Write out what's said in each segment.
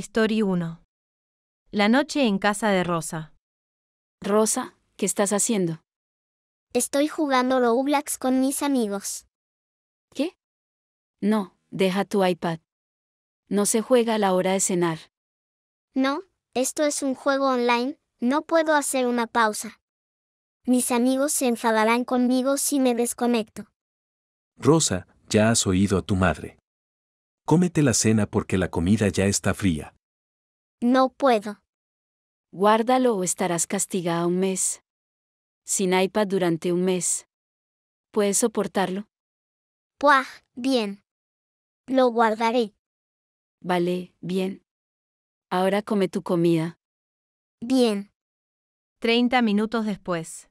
Story 1. La noche en casa de Rosa. Rosa, ¿qué estás haciendo? Estoy jugando Roblox con mis amigos. ¿Qué? No, deja tu iPad. No se juega a la hora de cenar. No, esto es un juego online, no puedo hacer una pausa. Mis amigos se enfadarán conmigo si me desconecto. Rosa, ya has oído a tu madre. Cómete la cena porque la comida ya está fría. No puedo. Guárdalo o estarás castigada un mes. Sin iPad durante un mes. ¿Puedes soportarlo? Puah, bien. Lo guardaré. Vale, bien. Ahora come tu comida. Bien. Treinta minutos después.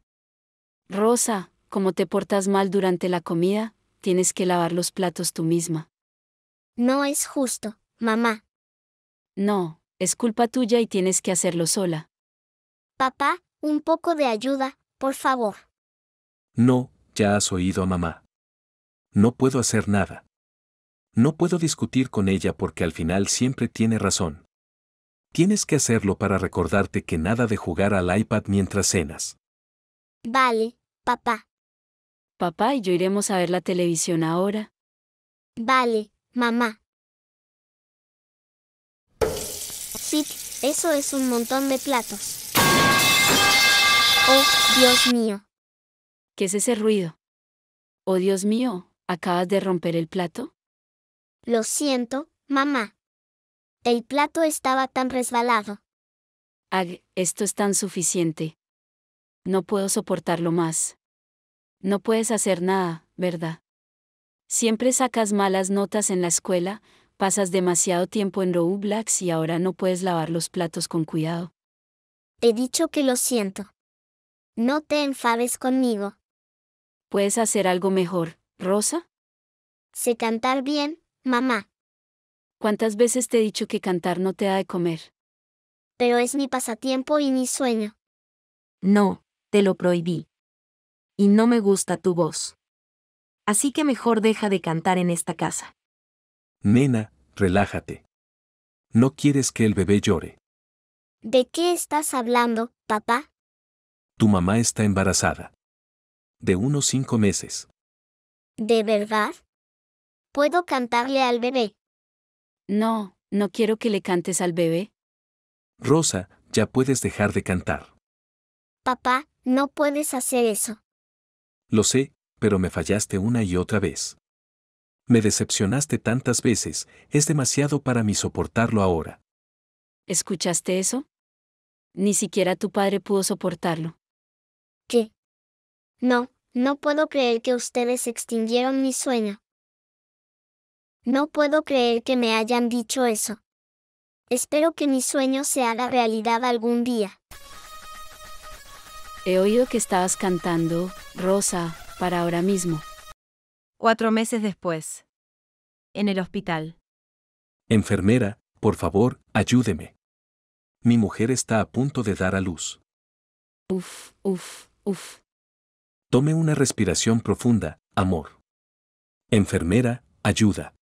Rosa, como te portas mal durante la comida, tienes que lavar los platos tú misma. No es justo, mamá. No, es culpa tuya y tienes que hacerlo sola. Papá, un poco de ayuda, por favor. No, ya has oído a mamá. No puedo hacer nada. No puedo discutir con ella porque al final siempre tiene razón. Tienes que hacerlo para recordarte que nada de jugar al iPad mientras cenas. Vale, papá. Papá y yo iremos a ver la televisión ahora. Vale, mamá. ¡Sit! eso es un montón de platos. Oh, Dios mío. ¿Qué es ese ruido? Oh, Dios mío, ¿acabas de romper el plato? Lo siento, mamá. El plato estaba tan resbalado. Ag, esto es tan suficiente. No puedo soportarlo más. No puedes hacer nada, ¿verdad? Siempre sacas malas notas en la escuela, pasas demasiado tiempo en Blacks y ahora no puedes lavar los platos con cuidado. He dicho que lo siento. No te enfades conmigo. ¿Puedes hacer algo mejor, Rosa? Sé cantar bien, mamá. ¿Cuántas veces te he dicho que cantar no te da de comer? Pero es mi pasatiempo y mi sueño. No, te lo prohibí. Y no me gusta tu voz así que mejor deja de cantar en esta casa. Nena, relájate. No quieres que el bebé llore. ¿De qué estás hablando, papá? Tu mamá está embarazada. De unos cinco meses. ¿De verdad? ¿Puedo cantarle al bebé? No, no quiero que le cantes al bebé. Rosa, ya puedes dejar de cantar. Papá, no puedes hacer eso. Lo sé, pero me fallaste una y otra vez. Me decepcionaste tantas veces, es demasiado para mí soportarlo ahora. ¿Escuchaste eso? Ni siquiera tu padre pudo soportarlo. ¿Qué? No, no puedo creer que ustedes extinguieron mi sueño. No puedo creer que me hayan dicho eso. Espero que mi sueño se haga realidad algún día. He oído que estabas cantando, Rosa, para ahora mismo. Cuatro meses después. En el hospital. Enfermera, por favor, ayúdeme. Mi mujer está a punto de dar a luz. Uf, uf, uf. Tome una respiración profunda, amor. Enfermera, ayuda.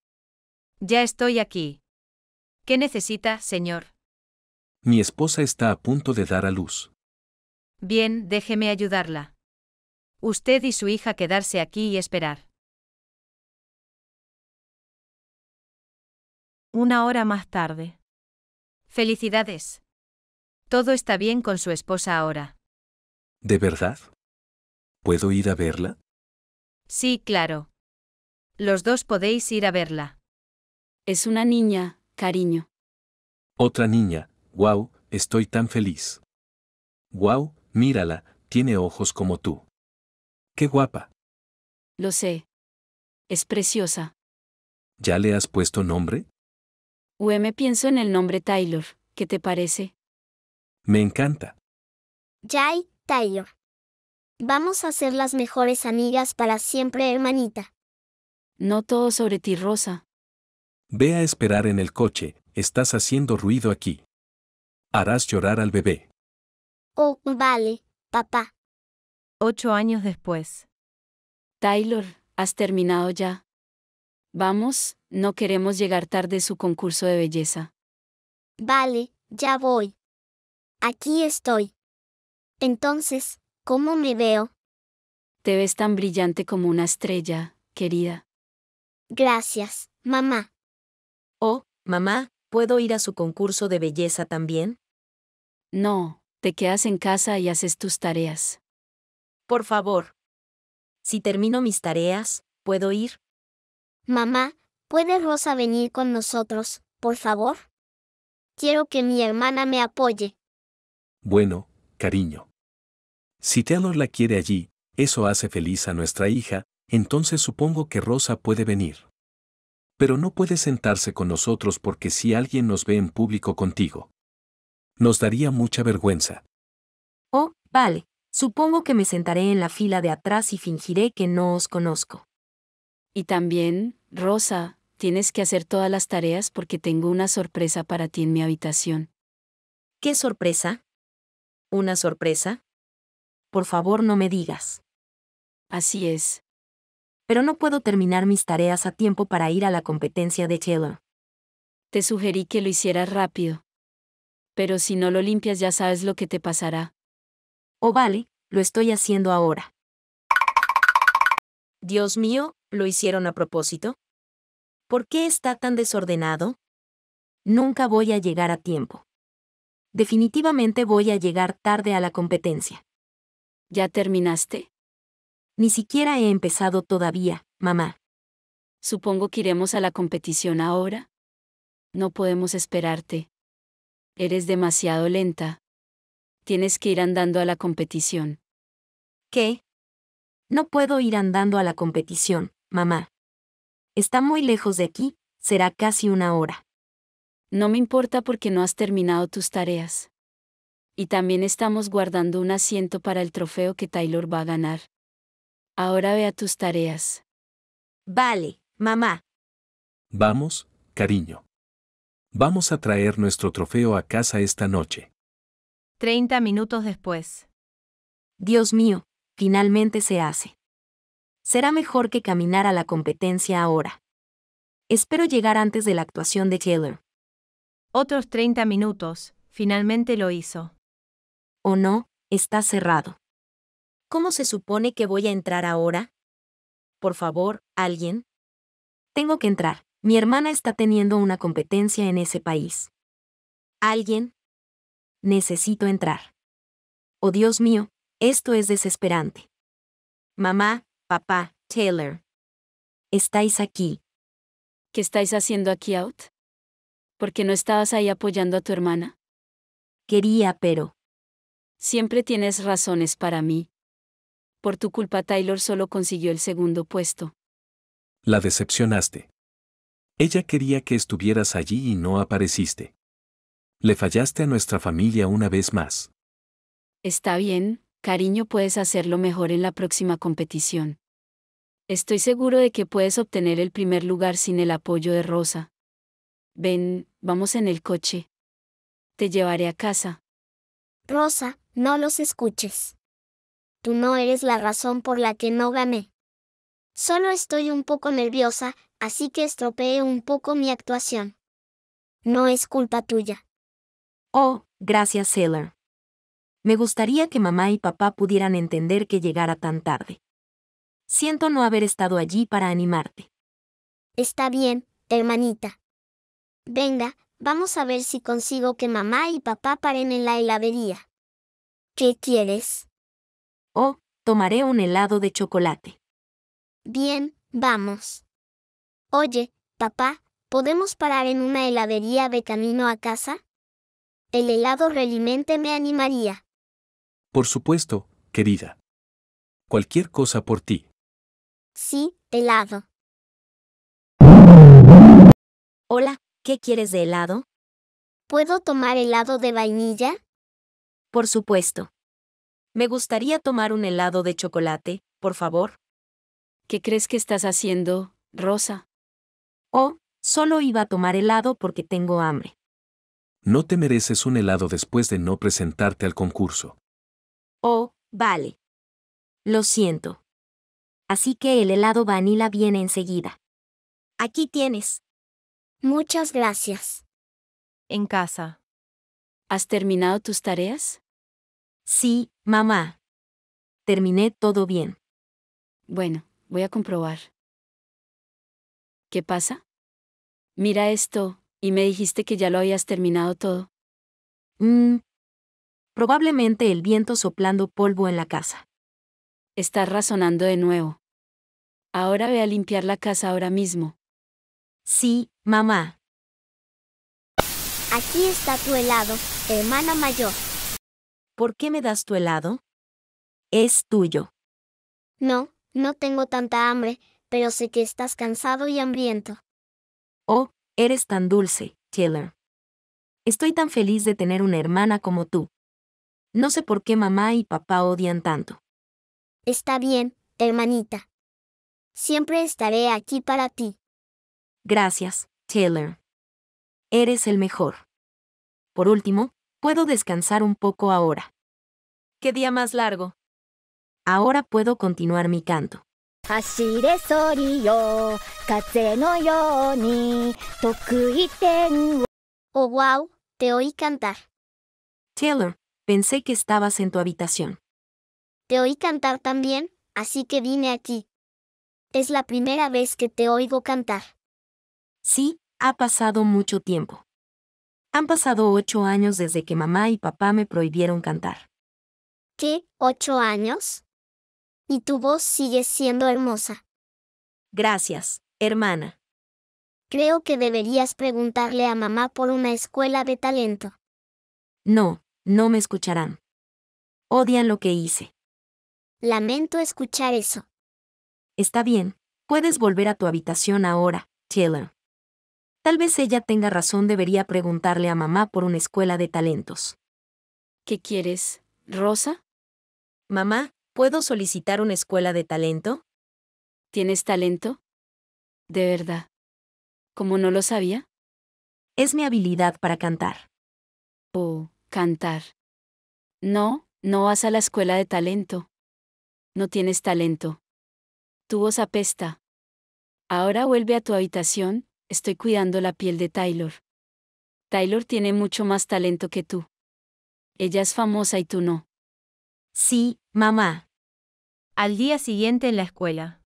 Ya estoy aquí. ¿Qué necesita, señor? Mi esposa está a punto de dar a luz. Bien, déjeme ayudarla. Usted y su hija quedarse aquí y esperar. Una hora más tarde. Felicidades. Todo está bien con su esposa ahora. ¿De verdad? ¿Puedo ir a verla? Sí, claro. Los dos podéis ir a verla. Es una niña, cariño. Otra niña, wow, estoy tan feliz. Wow, mírala, tiene ojos como tú. Qué guapa. Lo sé. Es preciosa. ¿Ya le has puesto nombre? me pienso en el nombre Taylor. ¿Qué te parece? Me encanta. Jai, Taylor. Vamos a ser las mejores amigas para siempre, hermanita. No todo sobre ti, Rosa. Ve a esperar en el coche, estás haciendo ruido aquí. Harás llorar al bebé. Oh, vale, papá. Ocho años después. Taylor, has terminado ya. Vamos, no queremos llegar tarde a su concurso de belleza. Vale, ya voy. Aquí estoy. Entonces, ¿cómo me veo? Te ves tan brillante como una estrella, querida. Gracias, mamá. Oh, mamá, ¿puedo ir a su concurso de belleza también? No, te quedas en casa y haces tus tareas. Por favor. Si termino mis tareas, ¿puedo ir? Mamá, ¿puede Rosa venir con nosotros, por favor? Quiero que mi hermana me apoye. Bueno, cariño. Si Taylor la quiere allí, eso hace feliz a nuestra hija, entonces supongo que Rosa puede venir. Pero no puede sentarse con nosotros porque si alguien nos ve en público contigo. Nos daría mucha vergüenza. Oh, vale. Supongo que me sentaré en la fila de atrás y fingiré que no os conozco. Y también, Rosa, tienes que hacer todas las tareas porque tengo una sorpresa para ti en mi habitación. ¿Qué sorpresa? ¿Una sorpresa? Por favor, no me digas. Así es. Pero no puedo terminar mis tareas a tiempo para ir a la competencia de Taylor. Te sugerí que lo hicieras rápido. Pero si no lo limpias ya sabes lo que te pasará. Oh, vale, lo estoy haciendo ahora. Dios mío, ¿lo hicieron a propósito? ¿Por qué está tan desordenado? Nunca voy a llegar a tiempo. Definitivamente voy a llegar tarde a la competencia. ¿Ya terminaste? Ni siquiera he empezado todavía, mamá. Supongo que iremos a la competición ahora. No podemos esperarte. Eres demasiado lenta tienes que ir andando a la competición. ¿Qué? No puedo ir andando a la competición, mamá. Está muy lejos de aquí, será casi una hora. No me importa porque no has terminado tus tareas. Y también estamos guardando un asiento para el trofeo que Taylor va a ganar. Ahora ve a tus tareas. Vale, mamá. Vamos, cariño. Vamos a traer nuestro trofeo a casa esta noche. 30 minutos después. Dios mío, finalmente se hace. Será mejor que caminar a la competencia ahora. Espero llegar antes de la actuación de Taylor. Otros 30 minutos, finalmente lo hizo. ¿O no? Está cerrado. ¿Cómo se supone que voy a entrar ahora? Por favor, alguien. Tengo que entrar. Mi hermana está teniendo una competencia en ese país. Alguien, Necesito entrar. Oh Dios mío, esto es desesperante. Mamá, papá, Taylor. Estáis aquí. ¿Qué estáis haciendo aquí out? ¿Por qué no estabas ahí apoyando a tu hermana? Quería, pero... Siempre tienes razones para mí. Por tu culpa Taylor solo consiguió el segundo puesto. La decepcionaste. Ella quería que estuvieras allí y no apareciste. Le fallaste a nuestra familia una vez más. Está bien, cariño, puedes hacerlo mejor en la próxima competición. Estoy seguro de que puedes obtener el primer lugar sin el apoyo de Rosa. Ven, vamos en el coche. Te llevaré a casa. Rosa, no los escuches. Tú no eres la razón por la que no gané. Solo estoy un poco nerviosa, así que estropeé un poco mi actuación. No es culpa tuya. Oh, gracias, Sailor. Me gustaría que mamá y papá pudieran entender que llegara tan tarde. Siento no haber estado allí para animarte. Está bien, hermanita. Venga, vamos a ver si consigo que mamá y papá paren en la heladería. ¿Qué quieres? Oh, tomaré un helado de chocolate. Bien, vamos. Oye, papá, ¿podemos parar en una heladería de camino a casa? El helado realmente me animaría. Por supuesto, querida. Cualquier cosa por ti. Sí, helado. Hola, ¿qué quieres de helado? ¿Puedo tomar helado de vainilla? Por supuesto. Me gustaría tomar un helado de chocolate, por favor. ¿Qué crees que estás haciendo, Rosa? Oh, solo iba a tomar helado porque tengo hambre. No te mereces un helado después de no presentarte al concurso. Oh, vale. Lo siento. Así que el helado vanilla viene enseguida. Aquí tienes. Muchas gracias. En casa. ¿Has terminado tus tareas? Sí, mamá. Terminé todo bien. Bueno, voy a comprobar. ¿Qué pasa? Mira esto, y me dijiste que ya lo habías terminado todo. Mmm. Probablemente el viento soplando polvo en la casa. Estás razonando de nuevo. Ahora ve a limpiar la casa ahora mismo. Sí, mamá. Aquí está tu helado, hermana mayor. ¿Por qué me das tu helado? Es tuyo. No, no tengo tanta hambre, pero sé que estás cansado y hambriento. Oh, Eres tan dulce, Taylor. Estoy tan feliz de tener una hermana como tú. No sé por qué mamá y papá odian tanto. Está bien, hermanita. Siempre estaré aquí para ti. Gracias, Taylor. Eres el mejor. Por último, puedo descansar un poco ahora. ¿Qué día más largo? Ahora puedo continuar mi canto. Oh, wow, te oí cantar. Taylor, pensé que estabas en tu habitación. Te oí cantar también, así que vine aquí. Es la primera vez que te oigo cantar. Sí, ha pasado mucho tiempo. Han pasado ocho años desde que mamá y papá me prohibieron cantar. ¿Qué? ¿Ocho años? y tu voz sigue siendo hermosa. Gracias, hermana. Creo que deberías preguntarle a mamá por una escuela de talento. No, no me escucharán. Odian lo que hice. Lamento escuchar eso. Está bien, puedes volver a tu habitación ahora, Taylor. Tal vez ella tenga razón, debería preguntarle a mamá por una escuela de talentos. ¿Qué quieres, Rosa? Mamá, ¿Puedo solicitar una escuela de talento? ¿Tienes talento? De verdad. ¿Cómo no lo sabía? Es mi habilidad para cantar. Oh, cantar. No, no vas a la escuela de talento. No tienes talento. Tu voz apesta. Ahora vuelve a tu habitación, estoy cuidando la piel de Taylor. Taylor tiene mucho más talento que tú. Ella es famosa y tú no. Sí, mamá. Al día siguiente en la escuela.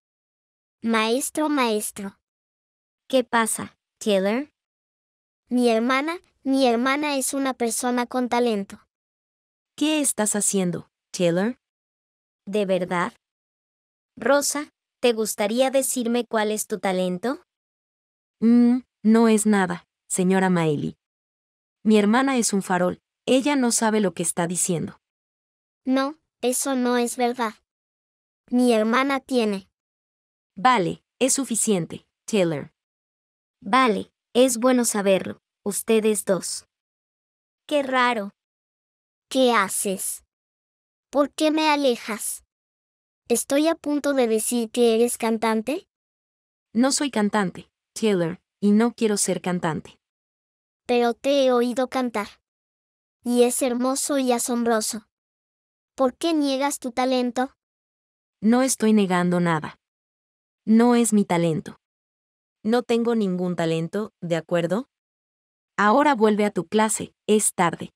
Maestro, maestro. ¿Qué pasa, Taylor? Mi hermana, mi hermana es una persona con talento. ¿Qué estás haciendo, Taylor? ¿De verdad? Rosa, ¿te gustaría decirme cuál es tu talento? Mm, no es nada, señora Maeli. Mi hermana es un farol, ella no sabe lo que está diciendo. No, eso no es verdad. Mi hermana tiene. Vale, es suficiente, Taylor. Vale, es bueno saberlo, ustedes dos. Qué raro. ¿Qué haces? ¿Por qué me alejas? ¿Estoy a punto de decir que eres cantante? No soy cantante, Taylor, y no quiero ser cantante. Pero te he oído cantar. Y es hermoso y asombroso. ¿Por qué niegas tu talento? No estoy negando nada. No es mi talento. No tengo ningún talento, ¿de acuerdo? Ahora vuelve a tu clase, es tarde.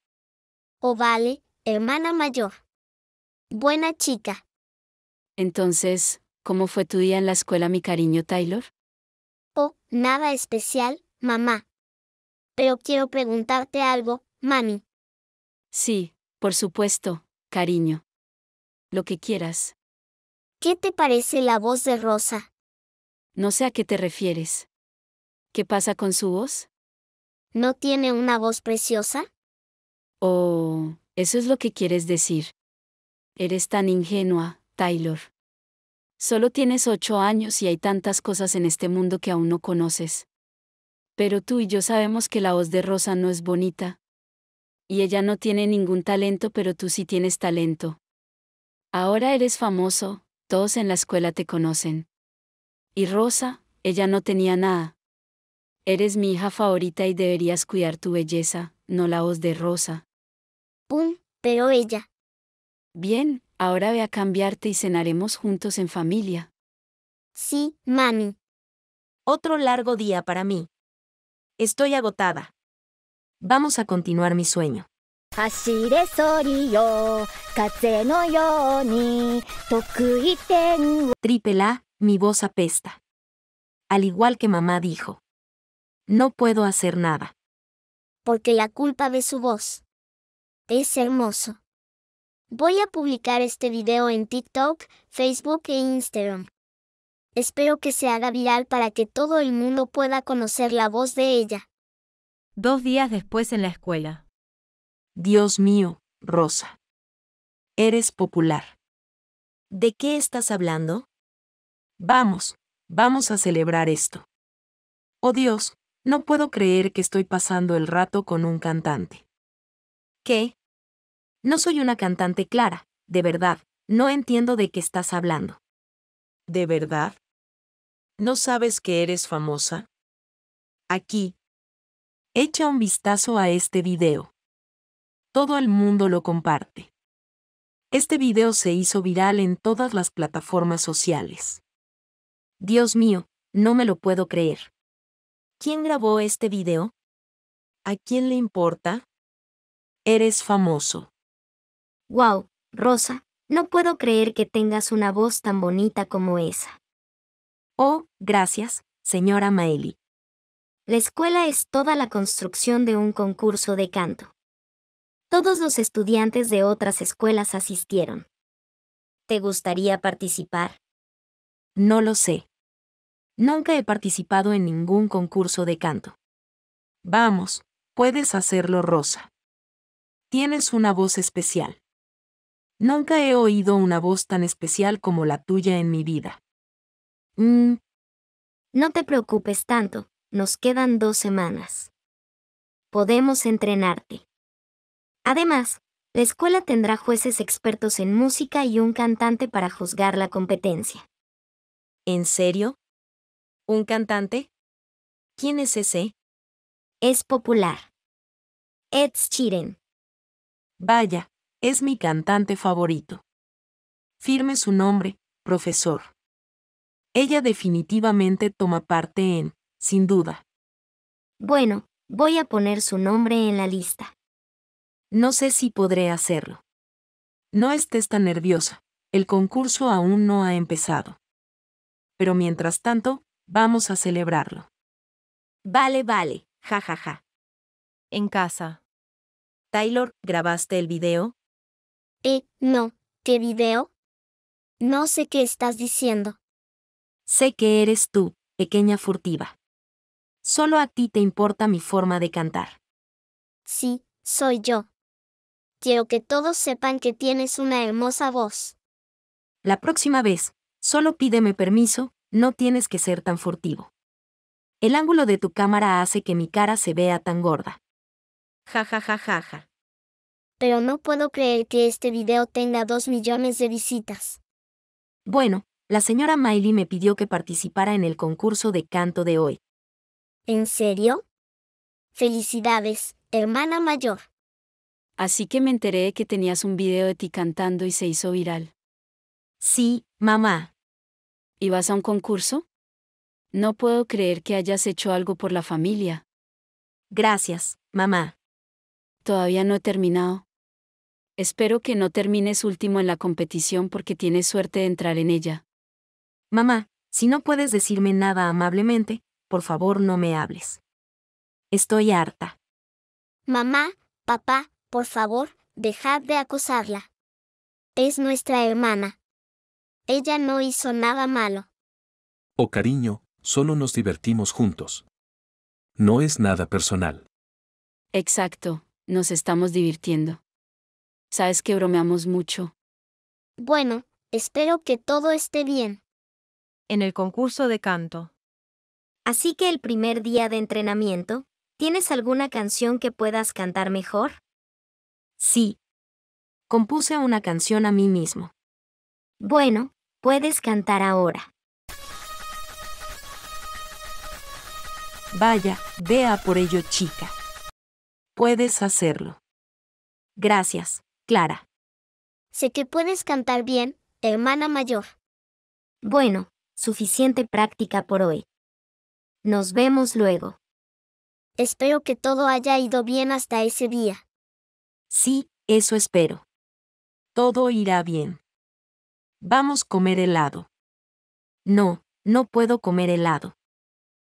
oh, vale, hermana mayor. Buena chica. Entonces, ¿cómo fue tu día en la escuela, mi cariño Taylor? Oh, nada especial, mamá. Pero quiero preguntarte algo, mami. Sí, por supuesto, Cariño. Lo que quieras. ¿Qué te parece la voz de Rosa? No sé a qué te refieres. ¿Qué pasa con su voz? ¿No tiene una voz preciosa? Oh, eso es lo que quieres decir. Eres tan ingenua, Taylor. Solo tienes ocho años y hay tantas cosas en este mundo que aún no conoces. Pero tú y yo sabemos que la voz de Rosa no es bonita, y ella no tiene ningún talento pero tú sí tienes talento. Ahora eres famoso, todos en la escuela te conocen. Y Rosa, ella no tenía nada. Eres mi hija favorita y deberías cuidar tu belleza, no la voz de Rosa. Pum, pero ella. Bien, ahora ve a cambiarte y cenaremos juntos en familia. Sí, mami. Otro largo día para mí. Estoy agotada. Vamos a continuar mi sueño. Triple A, mi voz apesta. Al igual que mamá dijo. No puedo hacer nada. Porque la culpa de su voz. Es hermoso. Voy a publicar este video en TikTok, Facebook e Instagram. Espero que se haga viral para que todo el mundo pueda conocer la voz de ella. Dos días después en la escuela. Dios mío, Rosa. Eres popular. ¿De qué estás hablando? Vamos, vamos a celebrar esto. Oh Dios, no puedo creer que estoy pasando el rato con un cantante. ¿Qué? No soy una cantante clara, de verdad, no entiendo de qué estás hablando. ¿De verdad? ¿No sabes que eres famosa? Aquí, Echa un vistazo a este video. Todo el mundo lo comparte. Este video se hizo viral en todas las plataformas sociales. Dios mío, no me lo puedo creer. ¿Quién grabó este video? ¿A quién le importa? Eres famoso. Wow, Rosa, no puedo creer que tengas una voz tan bonita como esa. Oh, gracias, señora Maeli. La escuela es toda la construcción de un concurso de canto. Todos los estudiantes de otras escuelas asistieron. ¿Te gustaría participar? No lo sé. Nunca he participado en ningún concurso de canto. Vamos, puedes hacerlo, Rosa. Tienes una voz especial. Nunca he oído una voz tan especial como la tuya en mi vida. Mm. No te preocupes tanto, nos quedan dos semanas. Podemos entrenarte. Además, la escuela tendrá jueces expertos en música y un cantante para juzgar la competencia. ¿En serio? ¿Un cantante? ¿Quién es ese? Es popular. Ed Sheeran. Vaya, es mi cantante favorito. Firme su nombre, profesor. Ella definitivamente toma parte en sin duda. Bueno, voy a poner su nombre en la lista. No sé si podré hacerlo. No estés tan nerviosa, el concurso aún no ha empezado. Pero mientras tanto, vamos a celebrarlo. Vale, vale, jajaja. Ja, ja. En casa. Taylor, ¿grabaste el video? Eh, no, ¿qué video? No sé qué estás diciendo. Sé que eres tú, pequeña furtiva. Solo a ti te importa mi forma de cantar. Sí, soy yo. Quiero que todos sepan que tienes una hermosa voz. La próxima vez, solo pídeme permiso, no tienes que ser tan furtivo. El ángulo de tu cámara hace que mi cara se vea tan gorda. Ja ja ja ja ja. Pero no puedo creer que este video tenga dos millones de visitas. Bueno, la señora Miley me pidió que participara en el concurso de canto de hoy, ¿En serio? Felicidades, hermana mayor. Así que me enteré de que tenías un video de ti cantando y se hizo viral. Sí, mamá. ¿Ibas a un concurso? No puedo creer que hayas hecho algo por la familia. Gracias, mamá. Todavía no he terminado. Espero que no termines último en la competición porque tienes suerte de entrar en ella. Mamá, si no puedes decirme nada amablemente, por favor no me hables. Estoy harta. Mamá, papá, por favor, dejad de acosarla. Es nuestra hermana. Ella no hizo nada malo. Oh cariño, solo nos divertimos juntos. No es nada personal. Exacto, nos estamos divirtiendo. Sabes que bromeamos mucho. Bueno, espero que todo esté bien. En el concurso de canto. Así que el primer día de entrenamiento, ¿tienes alguna canción que puedas cantar mejor? Sí. Compuse una canción a mí mismo. Bueno, puedes cantar ahora. Vaya, vea por ello, chica. Puedes hacerlo. Gracias, Clara. Sé que puedes cantar bien, hermana mayor. Bueno, suficiente práctica por hoy. Nos vemos luego. Espero que todo haya ido bien hasta ese día. Sí, eso espero. Todo irá bien. Vamos a comer helado. No, no puedo comer helado.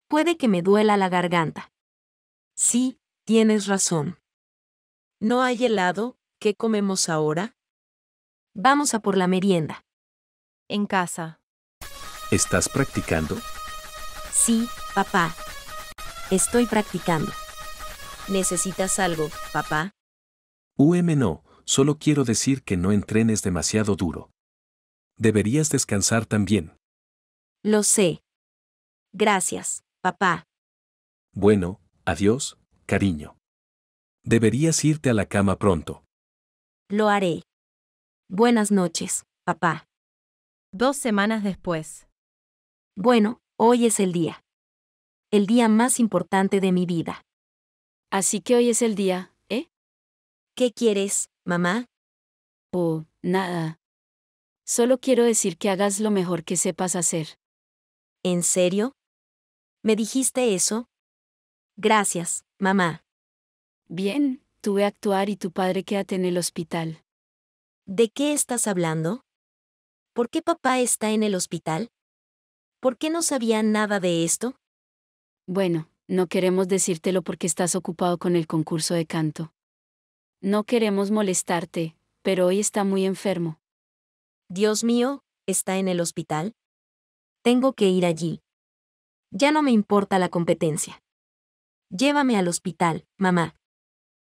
Puede que me duela la garganta. Sí, tienes razón. ¿No hay helado? ¿Qué comemos ahora? Vamos a por la merienda. En casa. ¿Estás practicando? Sí, papá. Estoy practicando. ¿Necesitas algo, papá? UM no, solo quiero decir que no entrenes demasiado duro. Deberías descansar también. Lo sé. Gracias, papá. Bueno, adiós, cariño. Deberías irte a la cama pronto. Lo haré. Buenas noches, papá. Dos semanas después. Bueno, Hoy es el día. El día más importante de mi vida. Así que hoy es el día, ¿eh? ¿Qué quieres, mamá? Oh, nada. Solo quiero decir que hagas lo mejor que sepas hacer. ¿En serio? ¿Me dijiste eso? Gracias, mamá. Bien, tuve a actuar y tu padre quédate en el hospital. ¿De qué estás hablando? ¿Por qué papá está en el hospital? ¿Por qué no sabía nada de esto? Bueno, no queremos decírtelo porque estás ocupado con el concurso de canto. No queremos molestarte, pero hoy está muy enfermo. Dios mío, ¿está en el hospital? Tengo que ir allí. Ya no me importa la competencia. Llévame al hospital, mamá.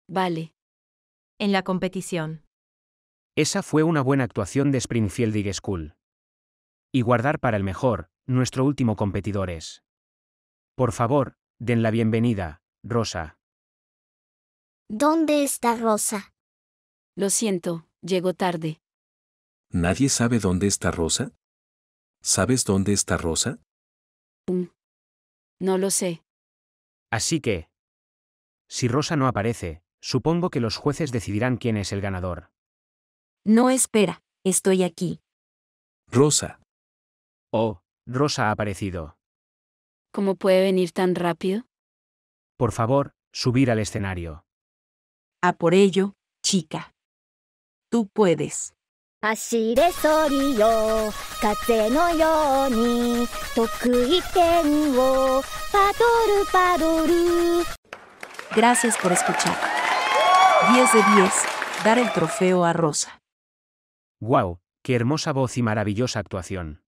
Vale. En la competición. Esa fue una buena actuación de Springfield y School. Y guardar para el mejor, nuestro último competidor es. Por favor, den la bienvenida, Rosa. ¿Dónde está Rosa? Lo siento, llego tarde. ¿Nadie sabe dónde está Rosa? ¿Sabes dónde está Rosa? Mm. No lo sé. Así que... Si Rosa no aparece, supongo que los jueces decidirán quién es el ganador. No espera, estoy aquí. Rosa. Oh, Rosa ha aparecido. ¿Cómo puede venir tan rápido? Por favor, subir al escenario. A por ello, chica. Tú puedes. Gracias por escuchar. 10 de 10. Dar el trofeo a Rosa. ¡Guau! ¡Qué hermosa voz y maravillosa actuación!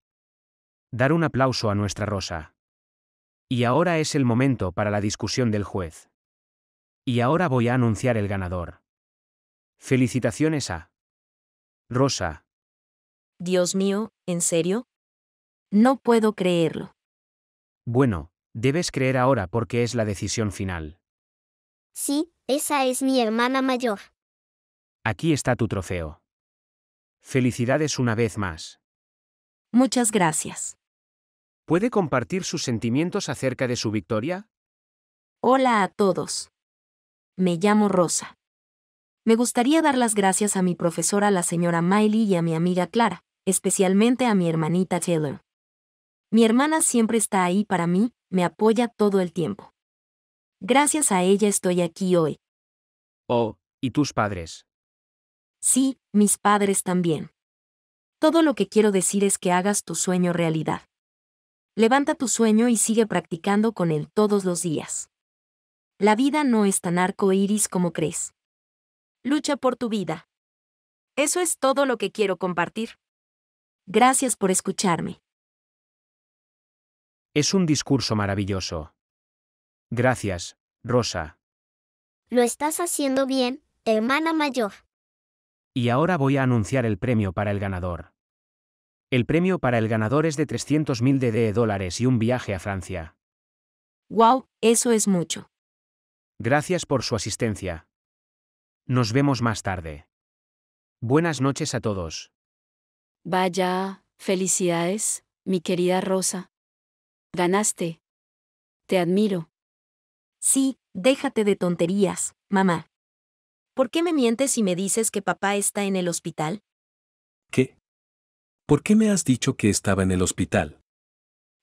Dar un aplauso a nuestra Rosa. Y ahora es el momento para la discusión del juez. Y ahora voy a anunciar el ganador. Felicitaciones a Rosa. Dios mío, ¿en serio? No puedo creerlo. Bueno, debes creer ahora porque es la decisión final. Sí, esa es mi hermana mayor. Aquí está tu trofeo. Felicidades una vez más. Muchas gracias. ¿Puede compartir sus sentimientos acerca de su victoria? Hola a todos. Me llamo Rosa. Me gustaría dar las gracias a mi profesora, la señora Miley, y a mi amiga Clara, especialmente a mi hermanita Taylor. Mi hermana siempre está ahí para mí, me apoya todo el tiempo. Gracias a ella estoy aquí hoy. Oh, ¿y tus padres? Sí, mis padres también. Todo lo que quiero decir es que hagas tu sueño realidad. Levanta tu sueño y sigue practicando con él todos los días. La vida no es tan arco iris como crees. Lucha por tu vida. Eso es todo lo que quiero compartir. Gracias por escucharme. Es un discurso maravilloso. Gracias, Rosa. Lo estás haciendo bien, hermana mayor. Y ahora voy a anunciar el premio para el ganador. El premio para el ganador es de 300.000 D.E. dólares y un viaje a Francia. ¡Wow! Eso es mucho. Gracias por su asistencia. Nos vemos más tarde. Buenas noches a todos. Vaya, felicidades, mi querida Rosa. Ganaste. Te admiro. Sí, déjate de tonterías, mamá. ¿Por qué me mientes y me dices que papá está en el hospital? ¿Qué? ¿Por qué me has dicho que estaba en el hospital?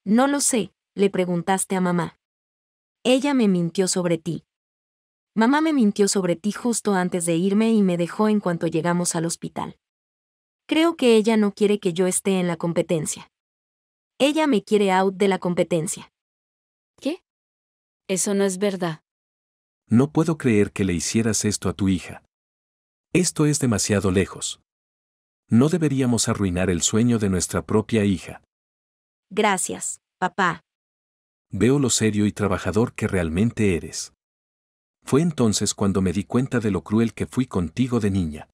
No lo sé, le preguntaste a mamá. Ella me mintió sobre ti. Mamá me mintió sobre ti justo antes de irme y me dejó en cuanto llegamos al hospital. Creo que ella no quiere que yo esté en la competencia. Ella me quiere out de la competencia. ¿Qué? Eso no es verdad. No puedo creer que le hicieras esto a tu hija. Esto es demasiado lejos no deberíamos arruinar el sueño de nuestra propia hija. Gracias, papá. Veo lo serio y trabajador que realmente eres. Fue entonces cuando me di cuenta de lo cruel que fui contigo de niña.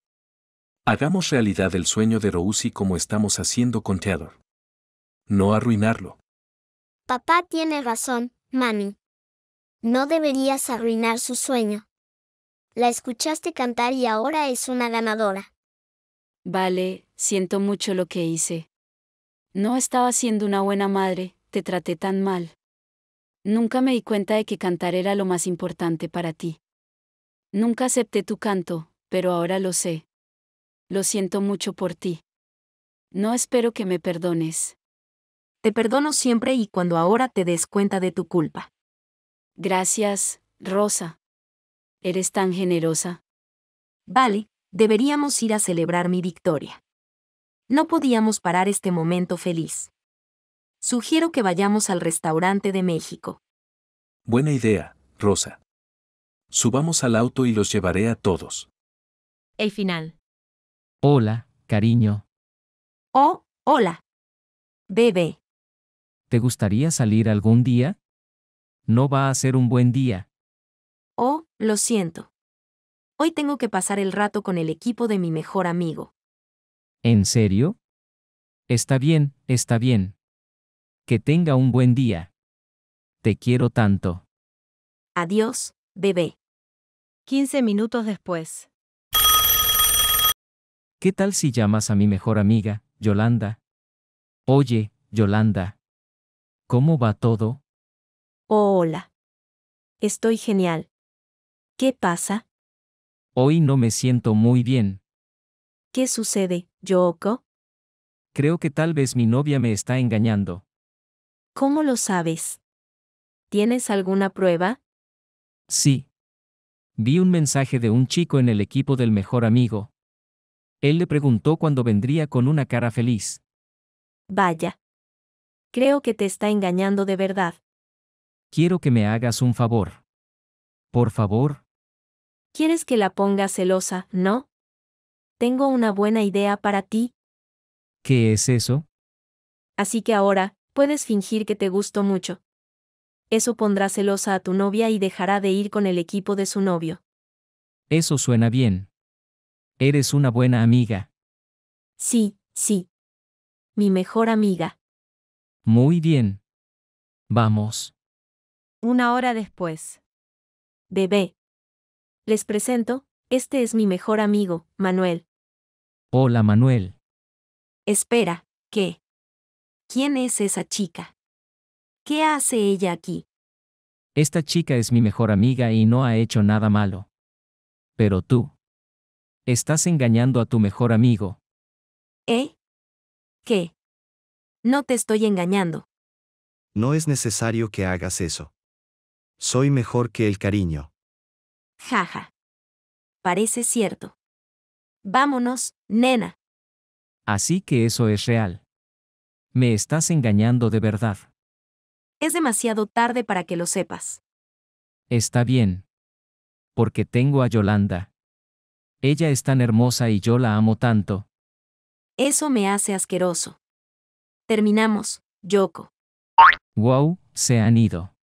Hagamos realidad el sueño de Rousey como estamos haciendo con Theodore. No arruinarlo. Papá tiene razón, mami. No deberías arruinar su sueño. La escuchaste cantar y ahora es una ganadora. Vale, siento mucho lo que hice. No estaba siendo una buena madre, te traté tan mal. Nunca me di cuenta de que cantar era lo más importante para ti. Nunca acepté tu canto, pero ahora lo sé. Lo siento mucho por ti. No espero que me perdones. Te perdono siempre y cuando ahora te des cuenta de tu culpa. Gracias, Rosa. Eres tan generosa. Vale, deberíamos ir a celebrar mi victoria. No podíamos parar este momento feliz. Sugiero que vayamos al restaurante de México. Buena idea, Rosa. Subamos al auto y los llevaré a todos. El final. Hola, cariño. Oh, hola. Bebé. ¿Te gustaría salir algún día? No va a ser un buen día. Oh, lo siento. Hoy tengo que pasar el rato con el equipo de mi mejor amigo. ¿En serio? Está bien, está bien. Que tenga un buen día. Te quiero tanto. Adiós, bebé. 15 minutos después. ¿Qué tal si llamas a mi mejor amiga, Yolanda? Oye, Yolanda. ¿Cómo va todo? Hola. Estoy genial. ¿Qué pasa? Hoy no me siento muy bien. ¿Qué sucede, Yoko? Creo que tal vez mi novia me está engañando. ¿Cómo lo sabes? ¿Tienes alguna prueba? Sí. Vi un mensaje de un chico en el equipo del mejor amigo. Él le preguntó cuándo vendría con una cara feliz. Vaya. Creo que te está engañando de verdad. Quiero que me hagas un favor. Por favor, ¿Quieres que la ponga celosa, no? Tengo una buena idea para ti. ¿Qué es eso? Así que ahora, puedes fingir que te gustó mucho. Eso pondrá celosa a tu novia y dejará de ir con el equipo de su novio. Eso suena bien. Eres una buena amiga. Sí, sí. Mi mejor amiga. Muy bien. Vamos. Una hora después. Bebé. Les presento, este es mi mejor amigo, Manuel. Hola Manuel. Espera, ¿qué? ¿Quién es esa chica? ¿Qué hace ella aquí? Esta chica es mi mejor amiga y no ha hecho nada malo. Pero tú. Estás engañando a tu mejor amigo. ¿Eh? ¿Qué? No te estoy engañando. No es necesario que hagas eso. Soy mejor que el cariño. Jaja. Parece cierto. Vámonos, nena. Así que eso es real. Me estás engañando de verdad. Es demasiado tarde para que lo sepas. Está bien. Porque tengo a Yolanda. Ella es tan hermosa y yo la amo tanto. Eso me hace asqueroso. Terminamos, Yoko. Wow, se han ido.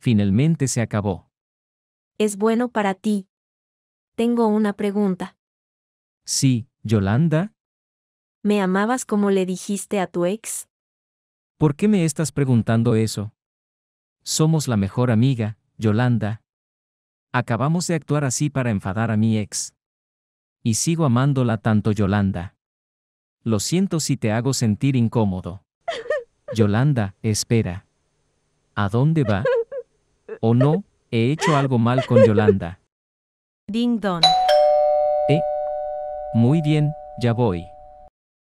Finalmente se acabó es bueno para ti. Tengo una pregunta. Sí, Yolanda. ¿Me amabas como le dijiste a tu ex? ¿Por qué me estás preguntando eso? Somos la mejor amiga, Yolanda. Acabamos de actuar así para enfadar a mi ex. Y sigo amándola tanto, Yolanda. Lo siento si te hago sentir incómodo. Yolanda, espera. ¿A dónde va? ¿O no? He hecho algo mal con Yolanda. Ding dong. Eh. Muy bien, ya voy.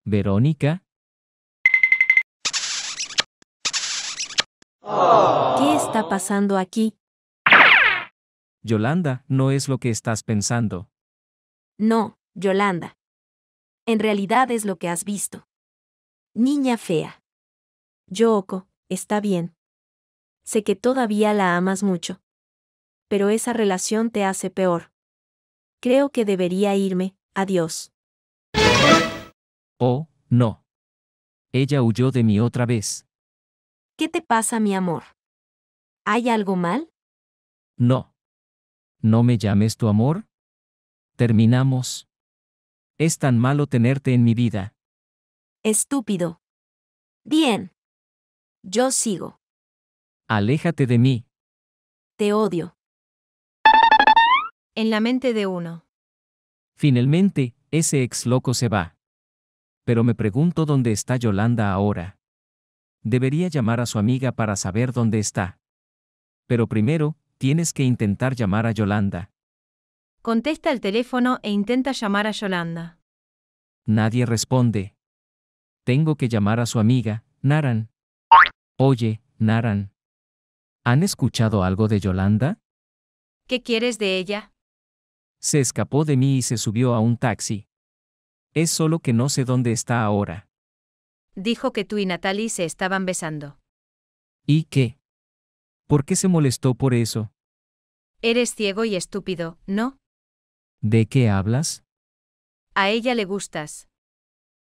Verónica. ¿Qué está pasando aquí? Yolanda, no es lo que estás pensando. No, Yolanda. En realidad es lo que has visto. Niña fea. Yoko, está bien. Sé que todavía la amas mucho, pero esa relación te hace peor. Creo que debería irme, adiós. Oh, no. Ella huyó de mí otra vez. ¿Qué te pasa, mi amor? ¿Hay algo mal? No. ¿No me llames tu amor? Terminamos. Es tan malo tenerte en mi vida. Estúpido. Bien. Yo sigo. Aléjate de mí. Te odio en la mente de uno. Finalmente, ese ex loco se va. Pero me pregunto dónde está Yolanda ahora. Debería llamar a su amiga para saber dónde está. Pero primero, tienes que intentar llamar a Yolanda. Contesta el teléfono e intenta llamar a Yolanda. Nadie responde. Tengo que llamar a su amiga, Naran. Oye, Naran. ¿Han escuchado algo de Yolanda? ¿Qué quieres de ella? Se escapó de mí y se subió a un taxi. Es solo que no sé dónde está ahora. Dijo que tú y Natalie se estaban besando. ¿Y qué? ¿Por qué se molestó por eso? Eres ciego y estúpido, ¿no? ¿De qué hablas? A ella le gustas.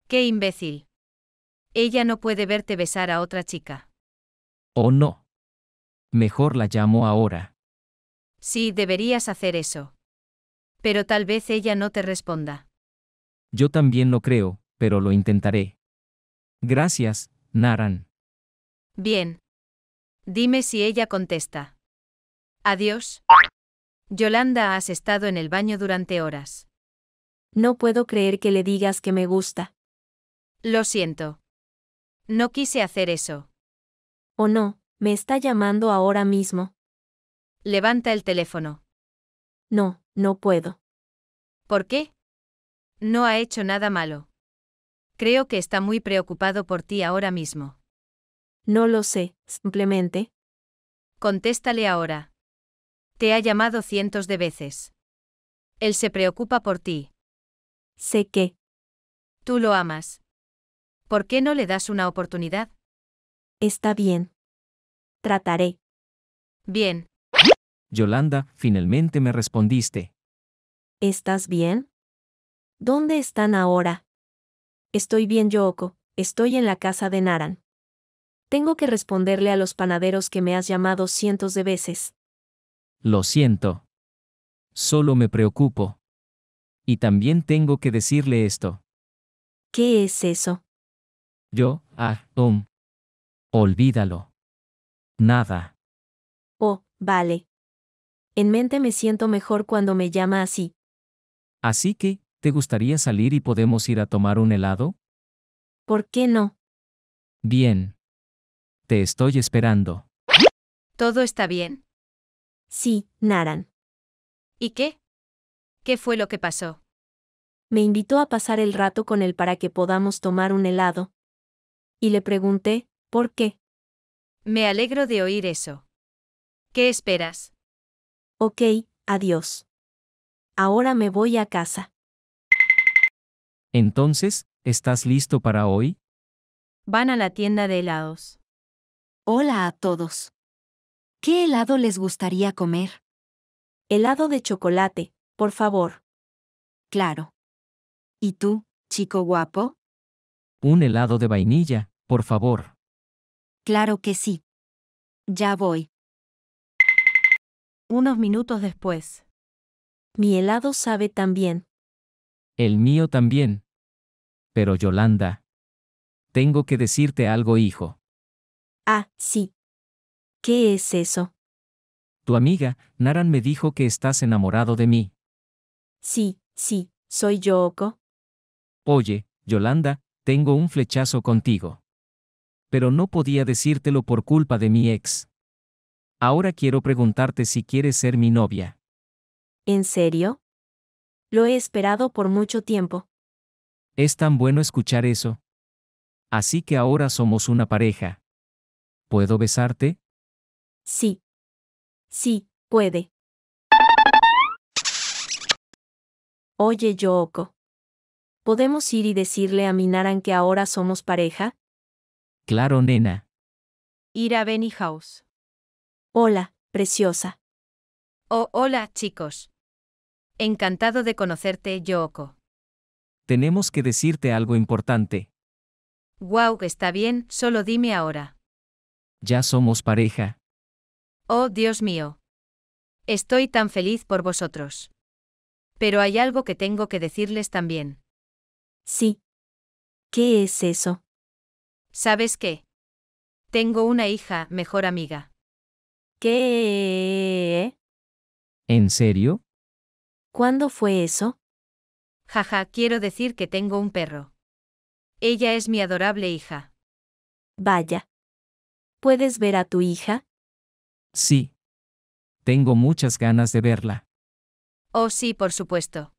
¡Qué imbécil! Ella no puede verte besar a otra chica. Oh no. Mejor la llamo ahora. Sí, deberías hacer eso. Pero tal vez ella no te responda. Yo también lo creo, pero lo intentaré. Gracias, Naran. Bien. Dime si ella contesta. Adiós. Yolanda, has estado en el baño durante horas. No puedo creer que le digas que me gusta. Lo siento. No quise hacer eso. ¿O no? Me está llamando ahora mismo. Levanta el teléfono. No, no puedo. ¿Por qué? No ha hecho nada malo. Creo que está muy preocupado por ti ahora mismo. No lo sé, simplemente. Contéstale ahora. Te ha llamado cientos de veces. Él se preocupa por ti. Sé que. Tú lo amas. ¿Por qué no le das una oportunidad? Está bien. Trataré. Bien, Yolanda, finalmente me respondiste. ¿Estás bien? ¿Dónde están ahora? Estoy bien, Yoko, estoy en la casa de Naran. Tengo que responderle a los panaderos que me has llamado cientos de veces. Lo siento. Solo me preocupo. Y también tengo que decirle esto. ¿Qué es eso? Yo, ah, um. Olvídalo. Nada. Oh, vale. En mente me siento mejor cuando me llama así. Así que, ¿te gustaría salir y podemos ir a tomar un helado? ¿Por qué no? Bien. Te estoy esperando. ¿Todo está bien? Sí, Naran. ¿Y qué? ¿Qué fue lo que pasó? Me invitó a pasar el rato con él para que podamos tomar un helado. Y le pregunté, ¿por qué? Me alegro de oír eso. ¿Qué esperas? Ok, adiós. Ahora me voy a casa. Entonces, ¿estás listo para hoy? Van a la tienda de helados. Hola a todos. ¿Qué helado les gustaría comer? Helado de chocolate, por favor. Claro. ¿Y tú, chico guapo? Un helado de vainilla, por favor. Claro que sí. Ya voy unos minutos después. Mi helado sabe también. El mío también. Pero Yolanda. Tengo que decirte algo, hijo. Ah, sí. ¿Qué es eso? Tu amiga, Naran, me dijo que estás enamorado de mí. Sí, sí, soy yo, Oye, Yolanda, tengo un flechazo contigo. Pero no podía decírtelo por culpa de mi ex. Ahora quiero preguntarte si quieres ser mi novia. ¿En serio? Lo he esperado por mucho tiempo. Es tan bueno escuchar eso. Así que ahora somos una pareja. ¿Puedo besarte? Sí. Sí, puede. Oye, Yoko. ¿Podemos ir y decirle a Minaran que ahora somos pareja? Claro, nena. Ir a Benny House. Hola, preciosa. Oh, hola, chicos. Encantado de conocerte, Yoko. Tenemos que decirte algo importante. Wow, está bien, solo dime ahora. Ya somos pareja. Oh, Dios mío. Estoy tan feliz por vosotros. Pero hay algo que tengo que decirles también. Sí. ¿Qué es eso? ¿Sabes qué? Tengo una hija, mejor amiga. ¿Qué? ¿En serio? ¿Cuándo fue eso? Jaja, quiero decir que tengo un perro. Ella es mi adorable hija. Vaya. ¿Puedes ver a tu hija? Sí. Tengo muchas ganas de verla. Oh, sí, por supuesto.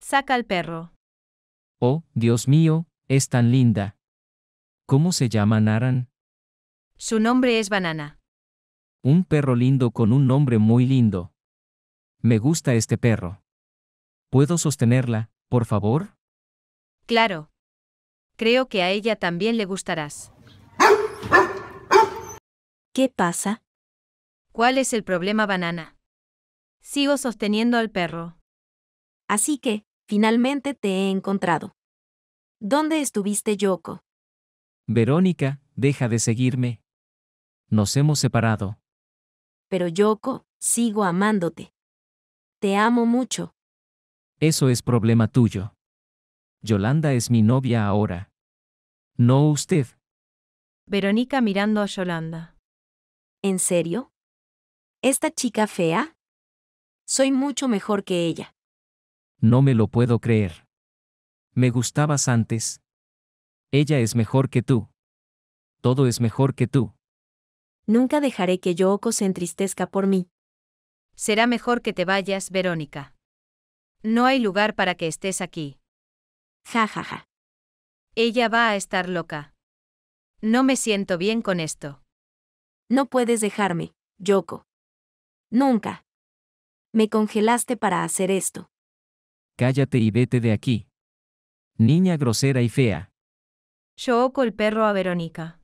Saca al perro. Oh, Dios mío, es tan linda. ¿Cómo se llama Naran? Su nombre es Banana. Un perro lindo con un nombre muy lindo. Me gusta este perro. ¿Puedo sostenerla, por favor? Claro. Creo que a ella también le gustarás. ¿Qué pasa? ¿Cuál es el problema, banana? Sigo sosteniendo al perro. Así que, finalmente te he encontrado. ¿Dónde estuviste, Yoko? Verónica, deja de seguirme. Nos hemos separado pero Yoko, sigo amándote. Te amo mucho. Eso es problema tuyo. Yolanda es mi novia ahora. No usted. Verónica mirando a Yolanda. ¿En serio? ¿Esta chica fea? Soy mucho mejor que ella. No me lo puedo creer. Me gustabas antes. Ella es mejor que tú. Todo es mejor que tú. Nunca dejaré que Yoko se entristezca por mí. Será mejor que te vayas, Verónica. No hay lugar para que estés aquí. Ja ja ja. Ella va a estar loca. No me siento bien con esto. No puedes dejarme, Yoko. Nunca. Me congelaste para hacer esto. Cállate y vete de aquí. Niña grosera y fea. Yo el perro a Verónica.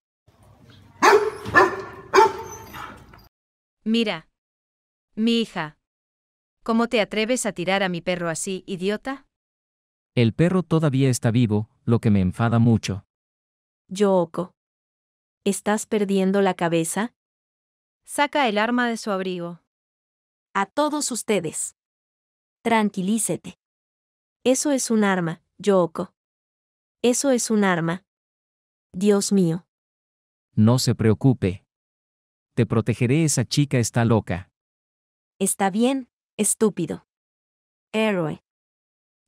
Mira. Mi hija. ¿Cómo te atreves a tirar a mi perro así, idiota? El perro todavía está vivo, lo que me enfada mucho. Yoko, ¿Estás perdiendo la cabeza? Saca el arma de su abrigo. A todos ustedes. Tranquilícete. Eso es un arma, Yoko. Eso es un arma. Dios mío. No se preocupe. Te protegeré, esa chica está loca. Está bien, estúpido. Héroe.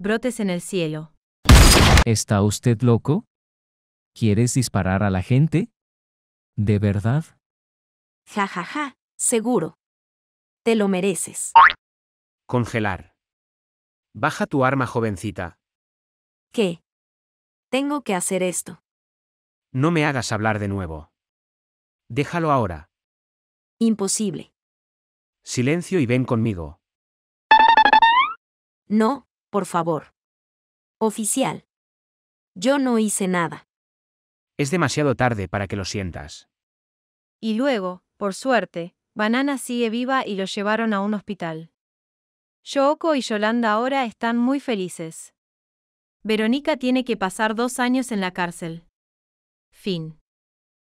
Brotes en el cielo. ¿Está usted loco? ¿Quieres disparar a la gente? ¿De verdad? Ja ja ja, seguro. Te lo mereces. Congelar. Baja tu arma, jovencita. ¿Qué? Tengo que hacer esto. No me hagas hablar de nuevo. Déjalo ahora. Imposible. Silencio y ven conmigo. No, por favor. Oficial. Yo no hice nada. Es demasiado tarde para que lo sientas. Y luego, por suerte, Banana sigue viva y lo llevaron a un hospital. Yoko y Yolanda ahora están muy felices. Verónica tiene que pasar dos años en la cárcel. Fin.